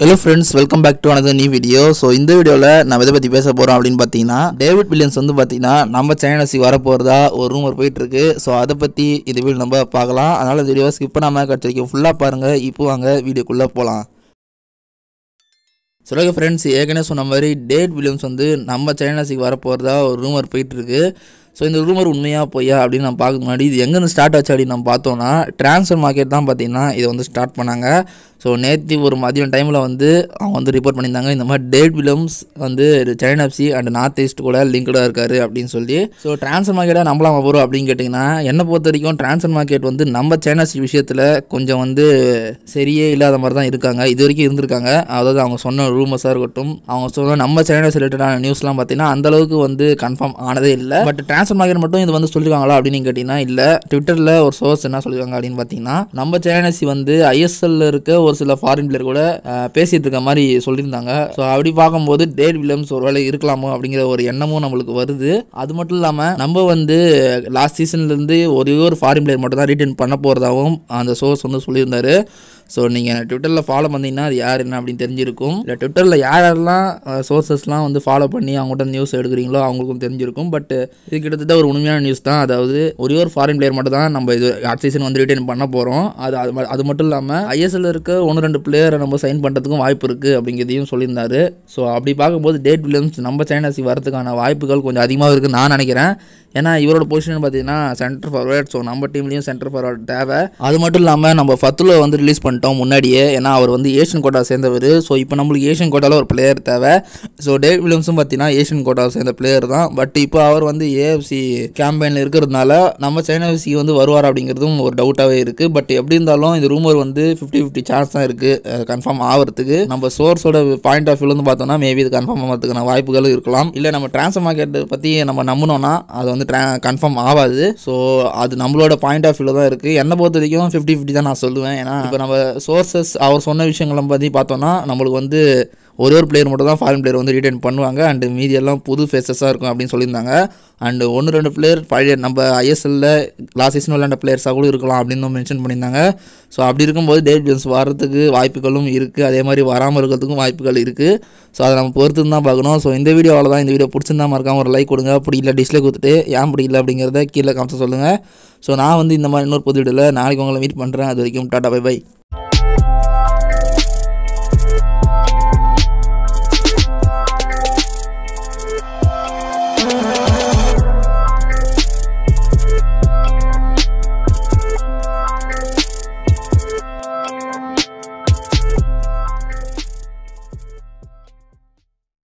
hello friends welcome back to another new video so இந்த வீடியோவில் நான் எதை பற்றி பேச போகிறோம் அப்படின்னு பார்த்தீங்கன்னா டேவிட் வில்லியம்ஸ் வந்து பார்த்தீங்கன்னா நம்ம சேனல்ஸுக்கு வரப்போகிறதா ஒரு ரூமர் போயிட்டுருக்கு ஸோ அதை பற்றி இந்த வீடியோ நம்ம பார்க்கலாம் அதனால் இந்த வீடியோவை ஸ்கிப் பண்ணாமல் கிடச்சிருக்கோம் ஃபுல்லாக பாருங்கள் இப்போ வாங்க வீடியோக்குள்ளே போகலாம் ஸோ ஃப்ரெண்ட்ஸ் ஏற்கனவே சொன்ன மாதிரி டேவிட் வில்லியம்ஸ் வந்து நம்ம சேனல்ஸுக்கு வரப்போகிறதா ஒரு ரூமர் போயிட்டுருக்கு ஸோ இந்த ரூமர் உண்மையாக பொய்யா அப்படின்னு நம்ம பார்க்க முன்னாடி இது எங்கேருந்து ஸ்டார்ட் ஆச்சு அப்படின்னு நம்ம பார்த்தோன்னா ட்ரான்ஸ்ஃபர் மார்க்கெட் தான் பார்த்தீங்கன்னா இதை வந்து ஸ்டார்ட் பண்ணாங்க ஸோ நேற்று ஒரு மதியம் டைமில் வந்து அவங்க வந்து ரிப்போர்ட் பண்ணியிருந்தாங்க இந்த மாதிரி டேட் பிலம்ஸ் வந்து Chennai FC and north east கூட லிங்க்டாக இருக்காரு அப்படின்னு சொல்லி ஸோ ட்ரான்ஸ்ஃபர் மார்க்கெட்டாக நம்மளாம் போகிறோம் அப்படின்னு கேட்டிங்கன்னா என்னை பொறுத்த வரைக்கும் ட்ரான்ஸ்ஃபர் மார்க்கெட் வந்து நம்ம சைனாசி விஷயத்தில் கொஞ்சம் வந்து சரியே இல்லாத மாதிரி தான் இருக்காங்க இது வரைக்கும் இருந்திருக்காங்க அதாவது அவங்க சொன்ன ரூமர்ஸாக இருக்கட்டும் அவங்க சொன்ன நம்ம சைனாஸ் ரிலேட்டடான நியூஸ்லாம் பார்த்தீங்கன்னா அந்தளவுக்கு வந்து கன்ஃபார்ம் ஆனதே இல்லை பட் ட்ரான்ஸ் கேன்சல் மார்க்கெட் மட்டும் இது வந்து சொல்லியிருக்காங்களா அப்படின்னு கேட்டிங்கன்னா இல்லை ட்விட்டரில் ஒரு சோர்ஸ் என்ன சொல்லியிருக்காங்க அப்படின்னு பார்த்தீங்கன்னா நம்ம சேனசி வந்து ஐஎஸ்எல்ல இருக்க ஒரு சில ஃபாரின் பிளேயர் கூட பேசிகிட்டு இருக்க மாதிரி சொல்லியிருந்தாங்க ஸோ அப்படி பார்க்கும்போது டேட் வில்லியம்ஸ் ஒரு வேலை இருக்கலாமோ அப்படிங்கிற ஒரு எண்ணமும் நம்மளுக்கு வருது அது மட்டும் இல்லாமல் நம்ம வந்து லாஸ்ட் சீசன்லேருந்து ஒரே ஒரு ஃபாரின் பிளேயர் மட்டும் தான் ரிட்டர்ன் பண்ண போகிறதாகவும் அந்த சோர்ஸ் வந்து சொல்லியிருந்தாரு ஸோ நீங்கள் ட்விட்டரில் ஃபாலோ பண்ணிங்கன்னா அது யார் என்ன அப்படின்னு தெரிஞ்சிருக்கும் இல்லை ட்விட்டரில் யார் யாரெல்லாம் சோர்ஸஸ்லாம் வந்து ஃபாலோ பண்ணி அவங்கள்ட்ட நியூஸ் எடுக்கிறீங்களோ அவங்களுக்கும் தெரிஞ்சிருக்கும் பட் இதுக்கு கிட்டத்தட்ட ஒரு உண்மையான நியூஸ் தான் அதாவது ஒரே ஒரு ஃபாரின் பிளேயர் மட்டும் தான் நம்ம இது அடுத்த சீசன் வந்து ரிட்டைன் பண்ண போகிறோம் அது அது மட்டும் இல்லாமல் ஐஎஸ்எல் இருக்க ஒன்று ரெண்டு பிளேயரை நம்ம சைன் பண்ணுறதுக்கும் வாய்ப்பு இருக்குது அப்படிங்கிறதையும் சொல்லியிருந்தார் ஸோ அப்படி பார்க்கும்போது டேட் வில்லியம்ஸ் நம்ம சைனாசி வரதுக்கான வாய்ப்புகள் கொஞ்சம் அதிகமாக இருக்குன்னு நான் நினைக்கிறேன் ஏன்னா இவரோட பொசிஷன் பார்த்தீங்கன்னா சென்டர் ஃபார்வர்ட் ஸோ நம்ம டீம்லேயும் சென்டர் ஃபார்வர்ட் தேவை அது மட்டும் இல்லாமல் நம்ம ஃபத்துல வந்து ரிலீஸ் பண்ணிட்டோம் முன்னாடியே ஏன்னா அவர் வந்து ஏஷியன் கோட்டா சேர்ந்தவர் ஸோ இப்போ நம்மளுக்கு ஏஷியன் கோட்டாவில் ஒரு பிளேயர் தேவை ஸோ டேட் வில்லியம்ஸும் பார்த்தீங்கன்னா ஏஷியன் கோட்டாவை சேர்ந்த பிளேயர் தான் பட் இப்போ அவர் வந்து ஏ எஃப்சி கேம்பெயினில் இருக்கிறதுனால நம்ம சைனா எஃப்சி வந்து வருவார் அப்படிங்கிறதும் ஒரு டவுட்டாகவே இருக்குது பட் எப்படி இருந்தாலும் இந்த ரூமர் வந்து ஃபிஃப்டி ஃபிஃப்டி சான்ஸ் தான் இருக்குது கன்ஃபார்ம் ஆகிறதுக்கு நம்ம சோர்ஸோட பாயிண்ட் ஆஃப் வியூல வந்து பார்த்தோம்னா மேபி இது கன்ஃபார்ம் ஆகிறதுக்கான வாய்ப்புகளும் இருக்கலாம் இல்லை நம்ம டிரான்ஸ்ஃபர் மார்க்கெட் பற்றி நம்ம நம்பினோம்னா அது வந்து கன்ஃபார்ம் ஆகாது ஸோ அது நம்மளோட பாயிண்ட் ஆஃப் வியூவில் தான் இருக்குது என்னை பொறுத்த வரைக்கும் ஃபிஃப்டி ஃபிஃப்டி தான் நான் சொல்லுவேன் ஏன்னா இப்போ நம்ம சோர்ஸஸ் அவர் சொன்ன விஷயங்களை பற்றி பார்த்தோம்னா நம்மளுக்கு வந்து ஒரு ஒரு பிளேயர் மட்டும் தான் ஃபாரின் பிளேயர் வந்து ரீடைன் பண்ணுவாங்க அண்டு மீதி எல்லாம் புது ஃபேஸஸாக இருக்கும் அப்படின்னு சொல்லியிருந்தாங்க அண்டு ஒன்று ரெண்டு பிளேயர் பழைய நம்ம ஐஎஸ்எல்லில் லாஸ்ட் சீசன் விளையாண்ட பிளேயர்ஸாக கூட இருக்கலாம் அப்படின்னு மென்ஷன் பண்ணியிருந்தாங்க ஸோ அப்படி இருக்கும்போது டேவிட் ஜோன்ஸ் வரத்துக்கு வாய்ப்புகளும் இருக்குது அதே மாதிரி வராமல் இருக்கிறதுக்கும் வாய்ப்புகள் இருக்குது ஸோ அதை நம்ம பொறுத்து தான் பார்க்கணும் ஸோ இந்த வீடியோ அவ்வளோதான் இந்த வீடியோ பிடிச்சிருந்தா மறக்காம ஒரு லைக் கொடுங்க பிடிக்கல டிஸ்லைக் கொடுத்துட்டு ஏன் பிடிக்கல அப்படிங்கிறத கீழே காமிச்சு சொல்லுங்கள் ஸோ நான் வந்து இந்த மாதிரி இன்னொரு புது வீடியோவில் நாளைக்கு உங்களை மீட் பண்ணுறேன் அது வரைக்கும் டாட்டா பை பை